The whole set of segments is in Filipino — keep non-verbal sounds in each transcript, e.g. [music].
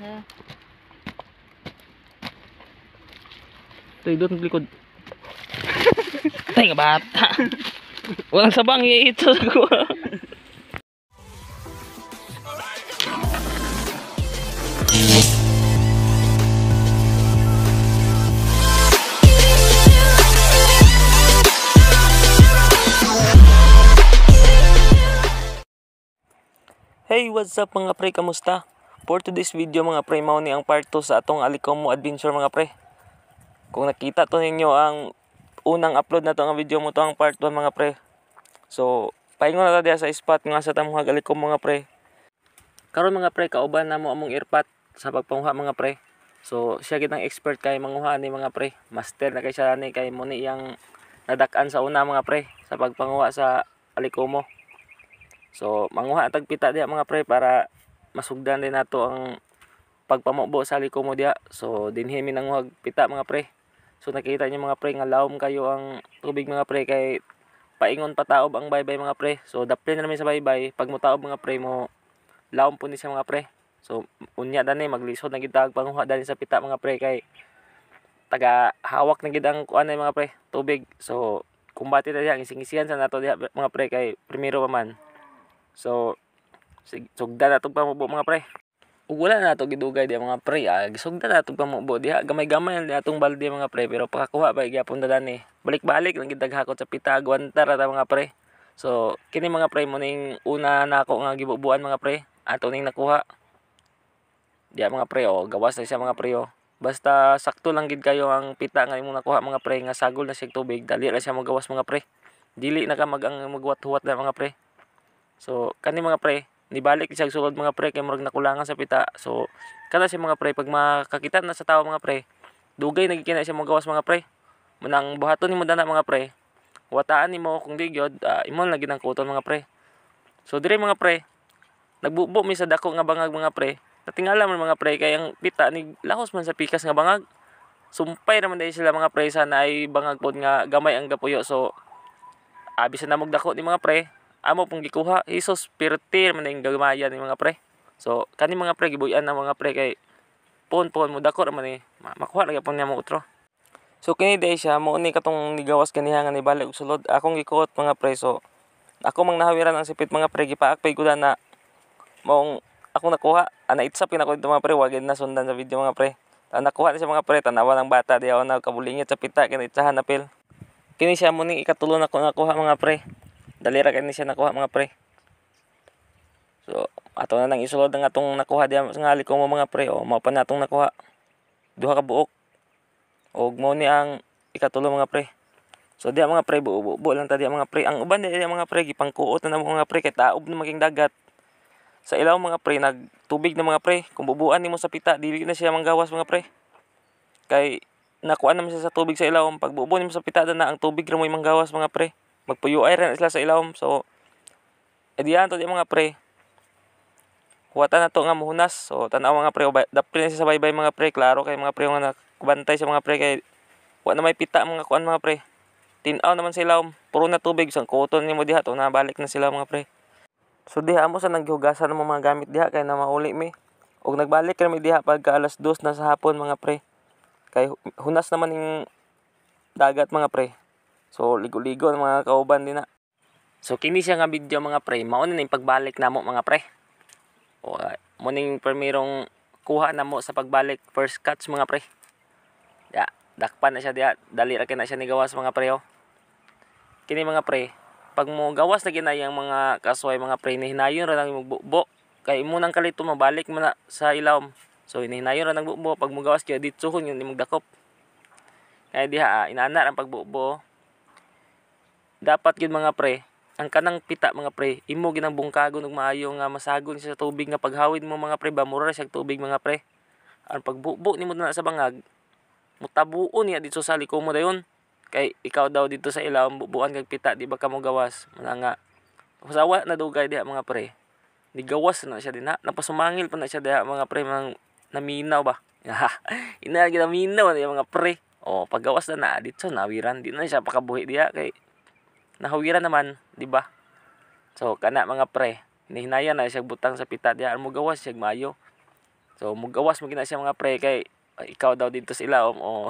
Yeah. Tay doon likod. Tay [laughs] nga bata. [laughs] Walang sabang sa ko. Hey, what's up mga pre? Kamusta? for today's video mga pre, mao ni ang part 2 sa atong Alicomo Adventure mga pre. Kung nakita to ninyo ang unang upload na to nga video mo to ang part 1 mga pre. So, paingon na ta sa spot nga sa tamuhag Alicomo mga pre. Karon mga pre, kauban na mo among airpat sa pagpanguha mga pre. So, siya gitang expert kay manguha ni mga pre. Master na kay siya ni kay mo ni yang nadakan sa una mga pre sa pagpanguha sa Alicomo. So, manguha tagpita diya mga pre para masugdan din nato ang pagpamubo sa mo dia. So dinhi mi nang nanguhag pita mga pre. So nakita niyo mga pre nga lawom kayo ang tubig mga pre kay paingon pataob ang bye bye mga pre. So daplin na namin sa bye bye pag mutaob mga pre mo lawom po ni siya mga pre. So unya dani maglisod na gid tag panguha dani sa pita mga pre kay taga hawak na gid ang kuan mga pre tubig. So kumbati ta diha isingisian sa nato diha mga pre kay primero pa man. So Sige, sugda na itong pamubo mga pre. Ug wala na ito gidugay di mga pre. Ah. Sugda na itong pamubo. Diha, gamay-gamay na itong balde mga pre. Pero pakakuha pa, igyapon na dani. Eh. Balik-balik, lang gidaghakot sa pita. Guantar na mga pre. So, kini mga pre, muning una na ako nga gibubuan mga pre. Ato ning nakuha. Diya mga pre, oh. Gawas na siya mga pre, oh. Basta sakto lang gid kayo ang pita nga imong nakuha mga pre nga sagol na siya tubig. Dali ra siya magawas mga pre. Dili na ka mag magwat-huwat na mga pre. So, kani mga pre, nibalik isag sugod mga pre kay murag nakulangan sa pita so kada si mga pre pag makakita na sa tao mga pre dugay nagikina siya gawas mga pre manang buhaton nimo dana mga pre wataan nimo kung di gyud uh, ah, imo lagi nang kuton mga pre so dire mga pre nagbubo mi sa dako nga bangag mga pre natingala man mga pre kay ang pita ni lahos man sa pikas nga bangag sumpay naman dai sila mga pre sana ay bangag pod nga gamay ang gapuyo so abi sa na dako ni mga pre amo pong gikuha Isos pirtir man ning gagmaya ni mga pre so kani mga pre gibuyan na mga pre kay pon pon mo dakor man ni eh. makuha lagi pon niya mo utro so kini day siya mo ni katong nigawas kaniha nga ni balik og sulod akong gikuot mga pre so ako mang nahawiran ang sipit mga pre gipaakpay ko na maong ah, ako nakuha ana itsap kinako dito mga pre wagin na sundan sa video mga pre Tan ah, nakuha ni siya mga pre tanawa ng bata di ako na kabulingit sa pita kinaitsahan na pil kini siya mo ning ikatulo na ko nakuha mga pre Dali ra kani siya nakuha mga pre. So, ato na nang isulod ang atong nakuha diya sa ngali ko mo mga pre. O, mao pa natong nakuha. Duha ka buok. Og mo ni ang ikatulo mga pre. So, diya mga pre, buo, buo, buo lang ta diya mga pre. Ang uban diya mga pre, gipangkuot na na mga pre, kay taob na maging dagat. Sa ilaw mga pre, nagtubig na mga pre. Kung bubuan nimo sa pita, dili na siya manggawas mga pre. Kay nakuha naman siya sa tubig sa ilaw. Pag bubuan nimo sa pita na ang tubig ra manggawas mga pre magpuyo-ay rin sila sa ilawom so ediyan eh, to di mga pre kuwata na to nga muhunas so tanaw mga pre dapre na sa baybay mga pre klaro kay mga pre nga nakubantay sa mga pre kay wala na may pita mga kuan mga pre tinaw naman sila puro na tubig sang kuton mo diha to nabalik na sila mga pre so diha mo sa naghihugasan ng mga gamit diha kay na mauli mi ug nagbalik kami diha pagka alas 2 na sa hapon mga pre kay hunas naman ning dagat mga pre So ligo-ligo mga kauban din na. So kini siya nga video mga pre, mao na ning pagbalik namo mga pre. O ah, mo ning permirong kuha namo sa pagbalik first cuts mga pre. Ya, dakpan na siya diha, dali ra na siya ni gawas mga pre oh. Kini mga pre, pag mo gawas na ginayang mga kasway mga pre ni hinayon ra nang bukbo kay imo nang kalito mabalik mo na sa ilawom. So hinayon ra nang bukbo pag mo gawas kay dito kun yun imong dakop. Kay diha ah, inana ang pagbubo dapat yun mga pre ang kanang pita mga pre imo ginang bungkagon og maayo nga masagon sa tubig nga paghawid mo mga pre ba mura sa tubig mga pre ang pagbubo nimo na sa bangag mutabuon niya dito sa liko mo dayon kay ikaw daw dito sa ilaw bubuan kag pita di ba kamo gawas mana nga usawa na dugay diha mga pre ni gawas na siya dinha napasumangil pa na siya diha mga pre mang naminaw ba [laughs] ina ginaminaw niya mga pre oh paggawas na na dito nawiran di na siya pakabuhi diha kay nahuwira naman, di ba? So kana mga pre, hinihinayan na siya butang sa pita diha mo gawas siya maayo. So mugawas mo gina siya mga pre kay ah, ikaw daw dito sa ilawom o.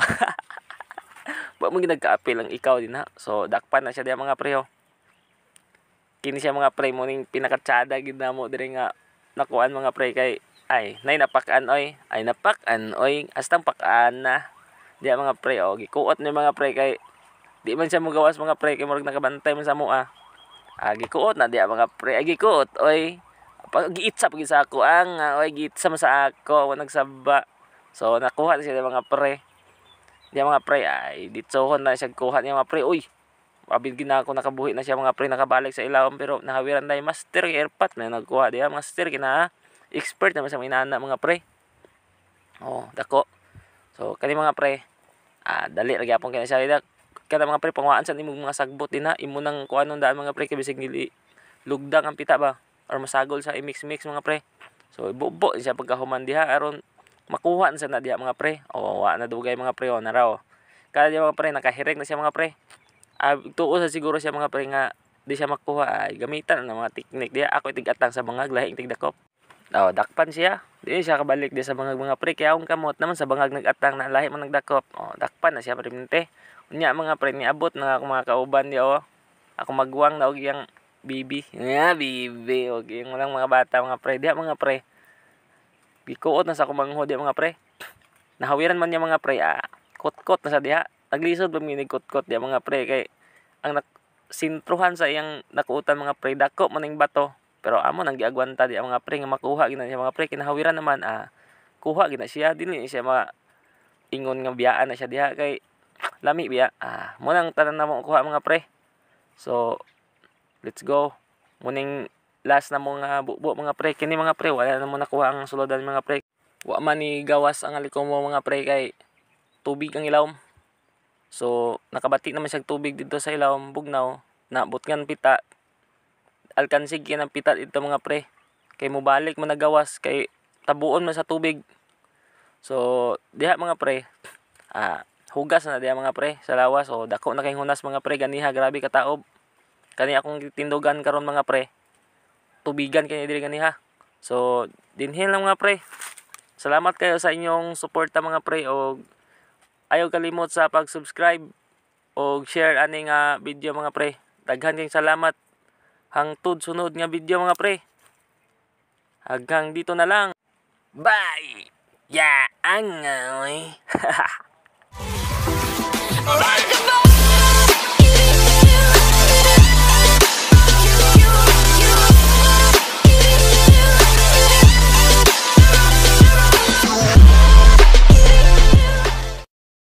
Ba mo ginagkaapil ang ikaw din ha. So dakpan na siya diha mga pre oh. Kini siya mga pre mo ning pinakatsada gid na mo dire nga nakuan mga pre kay ay nay napakaan oy ay napakaan oy astang pakaan na diha mga pre oh gikuot ni mga pre kay Di man siya mo mga pre kay murag nakabantay man sa mo ah. Agi ah, kuot na diya ah, mga pre, agi ah, kuot oy. Pag giit sa pag sa ako ang oy giit sa sa ako wa nagsaba. So nakuha na siya mga pre. Diya mga pre ay ditsohon na siya kuha niya mga pre. Uy, abid ginako nakabuhi na siya mga pre nakabalik sa ilawom pero nahawiran dai master kay airpat na nagkuha diya master kina expert naman sa mga inana mga pre oh dako so kani mga pre ah dali ra gyapon kay siya dak kada mga pre panguhaan sa imong mga sagbot din imo nang kuanon daan mga pre kay bisig nili lugdang ang pita ba or masagol sa i-mix mix mga pre so ibubo siya pagkahuman diha aron makuha sa na diha mga pre o wa na dugay mga pre o na raw kada diha mga pre nakahirek na siya mga pre uh, tuo sa siguro siya mga pre nga di siya makuha ay gamitan ng mga teknik diha ako atigatang sa mga glahing tigdakop Oh, dakpan siya. Di siya kabalik di sa mga mga pre. Kaya akong kamot naman sa bangag nagatang na lahi man nagdakop. Oh, dakpan na siya permanente. Nya mga pre, niabot na ako mga kauban di o. Oh. Ako magwang na og iyang bibi. Nya bibi og iyang lang mga bata mga pre, diha mga pre. Gikuot na sa ako mangho diha mga pre. Nahawiran man niya mga pre, ah, kot-kot na sa diha. Naglisod pa minig kot-kot diha mga pre kay ang nak sintruhan sa iyang nakuutan mga pre dako maning bato. Pero amo nang giagwanta di mga pre nga makuha gina siya mga pre kinahawiran naman ah kuha gina siya din siya mga ingon nga biyaan na siya diha kay lami biya ah mo nang tanan na mo kuha mga pre so let's go muning last na mga nga mga pre kini mga pre wala na mo nakuha ang sulodan mga pre wa man ni gawas ang alikom mo mga pre kay tubig ang ilawom so nakabati naman siyang tubig dito sa ilawom bugnaw naabot ngan pita alkansig yan ang pita dito mga pre kay mo balik mo nagawas kay tabuon man sa tubig so diha mga pre ah hugas na diya mga pre sa lawas o dako na kay hunas mga pre ganiha grabe kataob kani akong tindugan karon mga pre tubigan kani diri ganiha so dinhin lang mga pre salamat kayo sa inyong suporta mga pre o ayaw kalimot sa pag-subscribe o share ani nga video mga pre daghan kayong salamat hangtod sunod nga video mga pre hanggang dito na lang bye yeah ang [laughs]